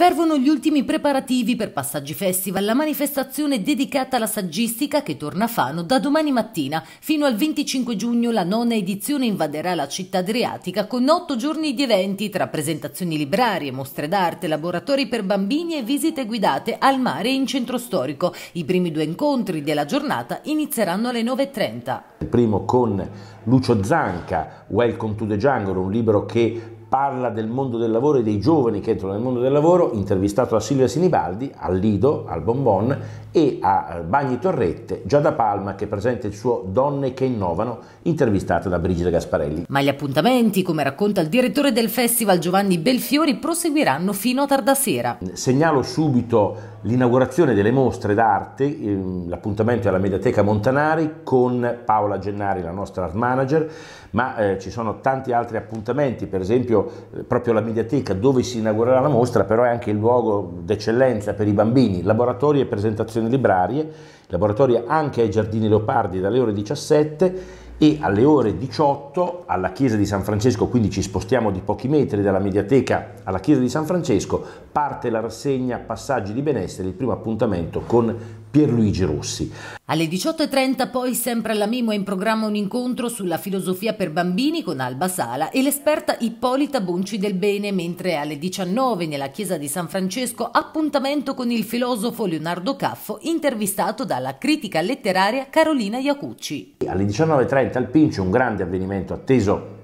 Fervono gli ultimi preparativi per Passaggi Festival, la manifestazione dedicata alla saggistica che torna a Fano da domani mattina. Fino al 25 giugno la nona edizione invaderà la città adriatica con otto giorni di eventi tra presentazioni librarie, mostre d'arte, laboratori per bambini e visite guidate al mare e in centro storico. I primi due incontri della giornata inizieranno alle 9.30. Il Primo con Lucio Zanca, Welcome to the Jungle, un libro che parla del mondo del lavoro e dei giovani che entrano nel mondo del lavoro, intervistato da Silvia Sinibaldi, al Lido, al Bonbon e a eh, Bagni Torrette, Giada Palma che presenta il suo Donne che innovano, intervistata da Brigida Gasparelli. Ma gli appuntamenti, come racconta il direttore del festival Giovanni Belfiori, proseguiranno fino a tardasera. Segnalo subito l'inaugurazione delle mostre d'arte, ehm, l'appuntamento alla Mediateca Montanari con Paola Gennari, la nostra art manager, ma eh, ci sono tanti altri appuntamenti, per esempio eh, proprio la Mediateca dove si inaugurerà la mostra, però è anche il luogo d'eccellenza per i bambini, laboratori e presentazioni librarie laboratorio anche ai Giardini Leopardi dalle ore 17 e alle ore 18 alla chiesa di San Francesco, quindi ci spostiamo di pochi metri dalla mediateca alla chiesa di San Francesco, parte la rassegna Passaggi di Benessere, il primo appuntamento con Pierluigi Rossi. Alle 18.30 poi sempre alla Mimo è in programma un incontro sulla filosofia per bambini con Alba Sala e l'esperta Ippolita Bonci del Bene, mentre alle 19 nella chiesa di San Francesco appuntamento con il filosofo Leonardo Caffo intervistato dalla critica letteraria Carolina Iacucci. Alle 19.30 al Pincio un grande avvenimento atteso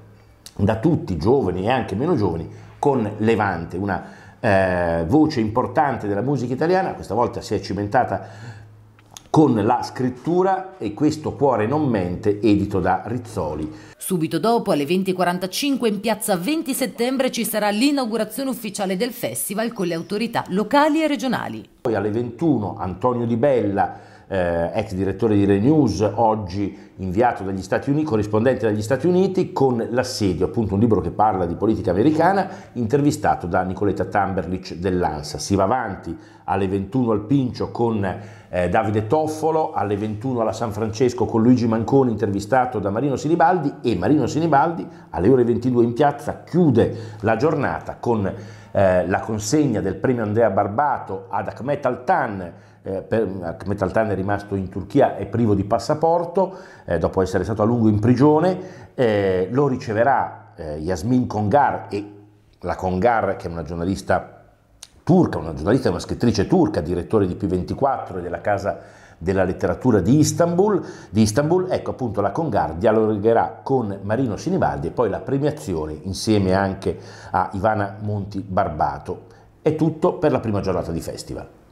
da tutti, giovani e anche meno giovani, con Levante, una eh, voce importante della musica italiana, questa volta si è cimentata con la scrittura e questo cuore non mente edito da Rizzoli. Subito dopo alle 20.45 in piazza 20 settembre ci sarà l'inaugurazione ufficiale del festival con le autorità locali e regionali. Poi alle 21 Antonio Di Bella eh, ex direttore di Renews, oggi inviato dagli Stati Uniti, corrispondente dagli Stati Uniti, con L'assedio, appunto un libro che parla di politica americana, intervistato da Nicoletta Tamberlich dell'ANSA. Si va avanti alle 21 al Pincio con eh, Davide Toffolo, alle 21 alla San Francesco con Luigi Manconi, intervistato da Marino Sinibaldi e Marino Sinibaldi alle ore 22 in piazza chiude la giornata con eh, la consegna del premio Andrea Barbato ad Ahmet Altan, eh, Ahmet Altan è rimasto in Turchia e privo di passaporto eh, dopo essere stato a lungo in prigione, eh, lo riceverà eh, Yasmin Kongar e la Kongar che è una giornalista turca, una giornalista e una scrittrice turca, direttore di P24 e della casa della letteratura di Istanbul, di Istanbul, ecco appunto la Congar dialogherà con Marino Sinibaldi e poi la premiazione insieme anche a Ivana Monti Barbato. È tutto per la prima giornata di festival.